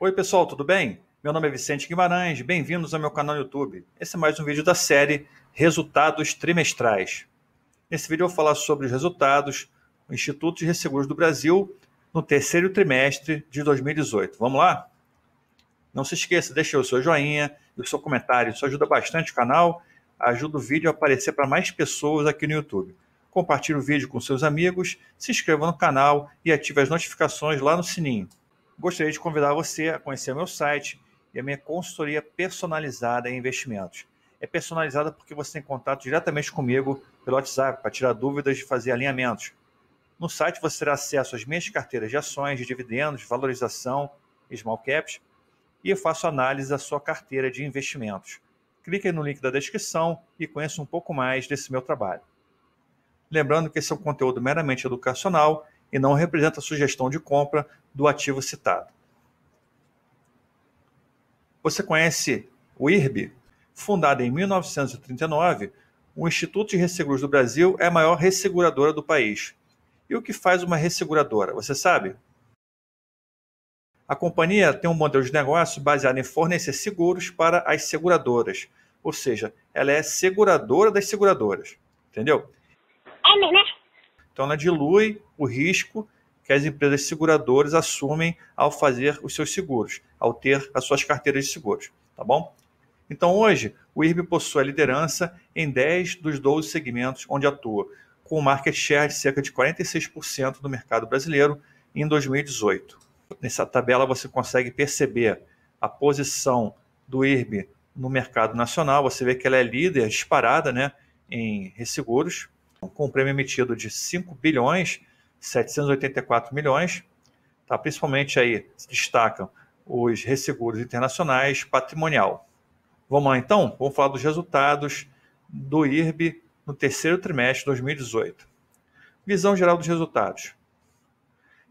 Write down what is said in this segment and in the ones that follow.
Oi, pessoal, tudo bem? Meu nome é Vicente Guimarães, bem-vindos ao meu canal no YouTube. Esse é mais um vídeo da série Resultados Trimestrais. Nesse vídeo eu vou falar sobre os resultados do Instituto de Resseguros do Brasil no terceiro trimestre de 2018. Vamos lá? Não se esqueça, deixe o seu joinha e o seu comentário. Isso ajuda bastante o canal, ajuda o vídeo a aparecer para mais pessoas aqui no YouTube. Compartilhe o vídeo com seus amigos, se inscreva no canal e ative as notificações lá no sininho gostaria de convidar você a conhecer meu site e a minha consultoria personalizada em investimentos. É personalizada porque você tem contato diretamente comigo pelo WhatsApp para tirar dúvidas e fazer alinhamentos. No site você terá acesso às minhas carteiras de ações, de dividendos, valorização, small caps, e eu faço análise da sua carteira de investimentos. Clique no link da descrição e conheça um pouco mais desse meu trabalho. Lembrando que esse é um conteúdo meramente educacional e não representa sugestão de compra do ativo citado. Você conhece o IRB? Fundada em 1939, o Instituto de Resseguros do Brasil é a maior resseguradora do país. E o que faz uma resseguradora, você sabe? A companhia tem um modelo de negócio baseado em fornecer seguros para as seguradoras, ou seja, ela é seguradora das seguradoras, entendeu? É, né? Então, ela dilui o risco que as empresas seguradoras assumem ao fazer os seus seguros, ao ter as suas carteiras de seguros, tá bom? Então, hoje, o IRB possui a liderança em 10 dos 12 segmentos onde atua, com um market share de cerca de 46% do mercado brasileiro em 2018. Nessa tabela você consegue perceber a posição do IRB no mercado nacional, você vê que ela é líder disparada né, em resseguros, com um prêmio emitido de 5 bilhões 784 milhões, tá? principalmente aí se destacam os resseguros internacionais, patrimonial. Vamos lá então, vamos falar dos resultados do IRB no terceiro trimestre de 2018. Visão geral dos resultados.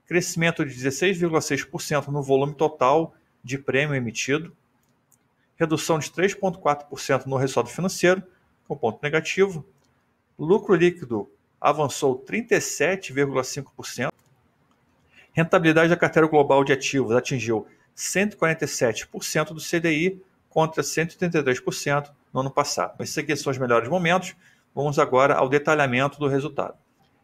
Crescimento de 16,6% no volume total de prêmio emitido, redução de 3,4% no resultado financeiro, com ponto negativo, Lucro líquido avançou 37,5%. Rentabilidade da carteira global de ativos atingiu 147% do CDI contra 133% no ano passado. Esses aqui são os melhores momentos. Vamos agora ao detalhamento do resultado.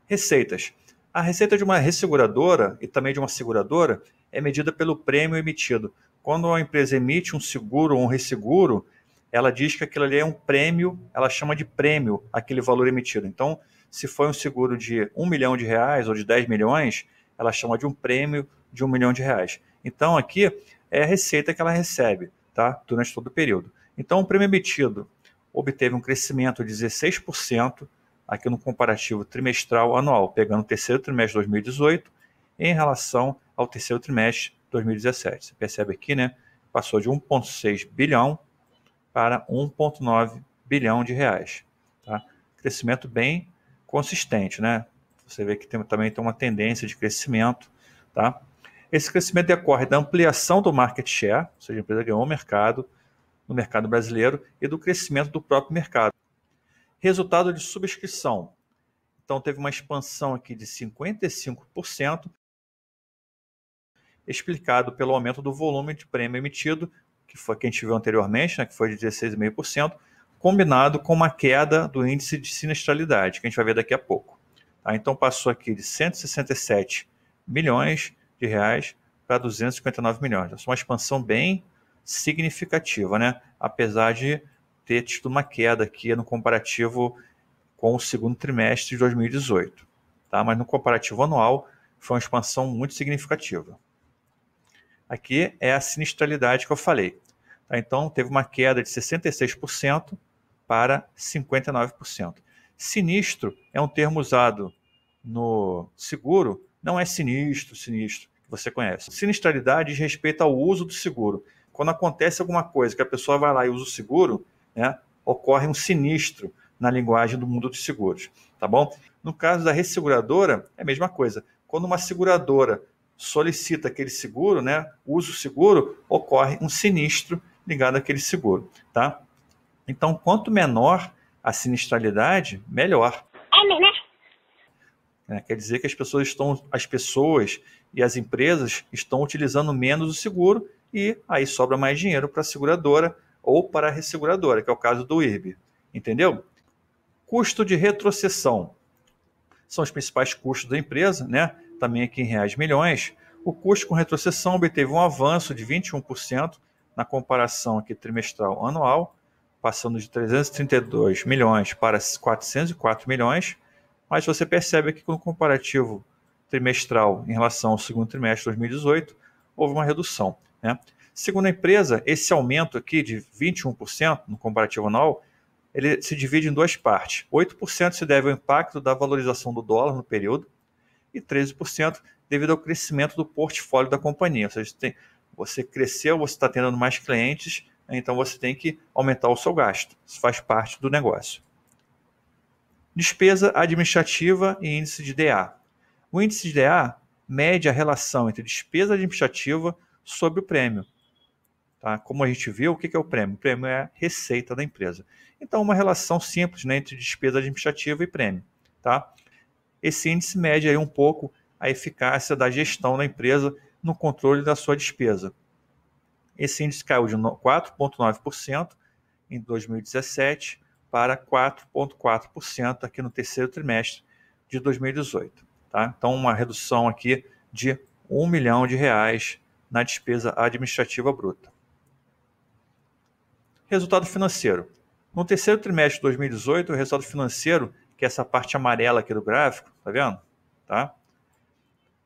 Receitas. A receita de uma resseguradora e também de uma seguradora é medida pelo prêmio emitido. Quando uma empresa emite um seguro ou um resseguro, ela diz que aquilo ali é um prêmio, ela chama de prêmio aquele valor emitido. Então, se foi um seguro de 1 milhão de reais ou de 10 milhões, ela chama de um prêmio de 1 milhão de reais. Então, aqui é a receita que ela recebe tá? durante todo o período. Então, o prêmio emitido obteve um crescimento de 16% aqui no comparativo trimestral anual, pegando o terceiro trimestre de 2018 em relação ao terceiro trimestre de 2017. Você percebe aqui, né? Passou de 1,6 bilhão para 1,9 bilhão de reais. Tá? Crescimento bem consistente, né? Você vê que tem, também tem uma tendência de crescimento, tá? Esse crescimento decorre da ampliação do market share, ou seja, a empresa ganhou o mercado no mercado brasileiro e do crescimento do próprio mercado. Resultado de subscrição. Então teve uma expansão aqui de 55%, explicado pelo aumento do volume de prêmio emitido que foi que a gente viu anteriormente, né, que foi de 16,5%, combinado com uma queda do índice de sinistralidade, que a gente vai ver daqui a pouco. Tá? Então passou aqui de 167 milhões de reais para 259 milhões. é uma expansão bem significativa, né? apesar de ter tido uma queda aqui no comparativo com o segundo trimestre de 2018. Tá? Mas no comparativo anual foi uma expansão muito significativa. Aqui é a sinistralidade que eu falei. Tá? Então, teve uma queda de 66% para 59%. Sinistro é um termo usado no seguro, não é sinistro, sinistro, que você conhece. Sinistralidade diz respeito ao uso do seguro. Quando acontece alguma coisa que a pessoa vai lá e usa o seguro, né, ocorre um sinistro na linguagem do mundo dos seguros, tá bom? No caso da resseguradora, é a mesma coisa. Quando uma seguradora solicita aquele seguro, né, usa o seguro, ocorre um sinistro ligado àquele seguro, tá? Então, quanto menor a sinistralidade, melhor. É menor, É, quer dizer que as pessoas estão, as pessoas e as empresas estão utilizando menos o seguro e aí sobra mais dinheiro para a seguradora ou para a resseguradora, que é o caso do IRB. Entendeu? Custo de retrocessão são os principais custos da empresa, né? também aqui em reais milhões. O custo com retrocessão obteve um avanço de 21% na comparação aqui trimestral anual, passando de 332 milhões para 404 milhões, mas você percebe que no comparativo trimestral em relação ao segundo trimestre de 2018, houve uma redução. Né? Segundo a empresa, esse aumento aqui de 21% no comparativo anual, ele se divide em duas partes. 8% se deve ao impacto da valorização do dólar no período e 13% devido ao crescimento do portfólio da companhia. Ou seja, tem, você cresceu, você está tendo mais clientes, né, então você tem que aumentar o seu gasto. Isso faz parte do negócio. Despesa administrativa e índice de DA. O índice de DA mede a relação entre despesa administrativa sobre o prêmio. Tá? Como a gente viu, o que é o prêmio? O prêmio é a receita da empresa. Então, uma relação simples né, entre despesa administrativa e prêmio. Tá? Esse índice mede aí um pouco a eficácia da gestão da empresa no controle da sua despesa. Esse índice caiu de 4,9% em 2017 para 4,4% aqui no terceiro trimestre de 2018. Tá? Então, uma redução aqui de 1 milhão de reais na despesa administrativa bruta. Resultado financeiro. No terceiro trimestre de 2018, o resultado financeiro, que é essa parte amarela aqui do gráfico, tá vendo? Tá?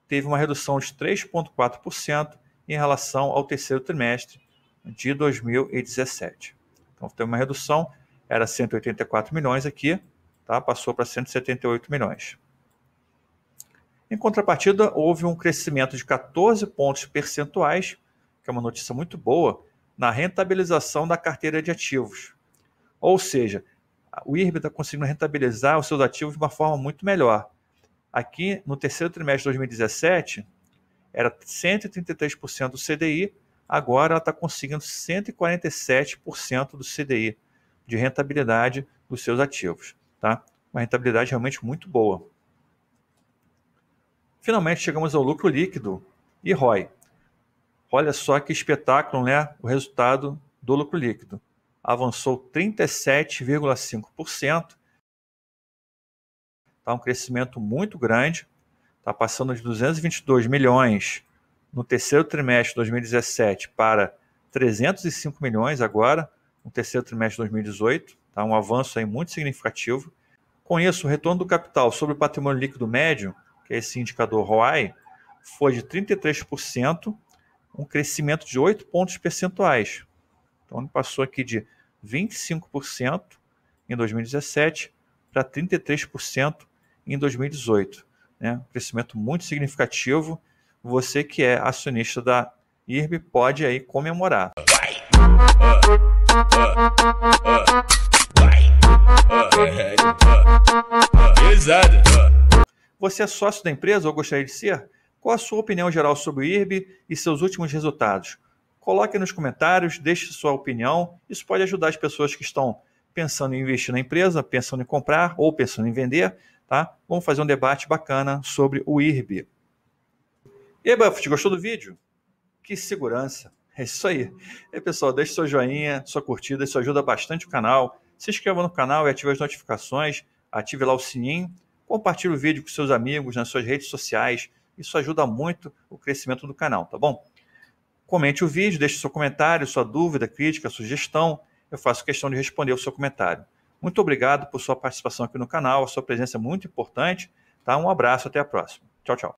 teve uma redução de 3,4% em relação ao terceiro trimestre de 2017. Então, teve uma redução, era 184 milhões aqui, tá? passou para 178 milhões. Em contrapartida, houve um crescimento de 14 pontos percentuais, que é uma notícia muito boa, na rentabilização da carteira de ativos. Ou seja, o IRB está conseguindo rentabilizar os seus ativos de uma forma muito melhor. Aqui no terceiro trimestre de 2017, era 133% do CDI, agora ela está conseguindo 147% do CDI de rentabilidade dos seus ativos. Tá? Uma rentabilidade realmente muito boa. Finalmente chegamos ao lucro líquido e ROI. Olha só que espetáculo, né? O resultado do lucro líquido avançou 37,5% tá um crescimento muito grande, está passando de 222 milhões no terceiro trimestre de 2017 para 305 milhões agora, no terceiro trimestre de 2018, tá um avanço aí muito significativo. Com isso, o retorno do capital sobre o patrimônio líquido médio, que é esse indicador ROI, foi de 33%, um crescimento de 8 pontos percentuais. Então, ele passou aqui de 25% em 2017 para 33% em 2018. Né? Um crescimento muito significativo. Você que é acionista da IRB pode aí comemorar. Você é sócio da empresa ou gostaria de ser? Qual a sua opinião geral sobre o IRB e seus últimos resultados? Coloque nos comentários, deixe sua opinião. Isso pode ajudar as pessoas que estão pensando em investir na empresa, pensando em comprar ou pensando em vender tá? Vamos fazer um debate bacana sobre o IRB. E aí, Buffett, gostou do vídeo? Que segurança! É isso aí. E aí, pessoal, deixe seu joinha, sua curtida, isso ajuda bastante o canal. Se inscreva no canal e ative as notificações, ative lá o sininho, compartilhe o vídeo com seus amigos nas suas redes sociais. Isso ajuda muito o crescimento do canal, tá bom? Comente o vídeo, deixe seu comentário, sua dúvida, crítica, sugestão. Eu faço questão de responder o seu comentário. Muito obrigado por sua participação aqui no canal, a sua presença é muito importante. Tá? Um abraço, até a próxima. Tchau, tchau.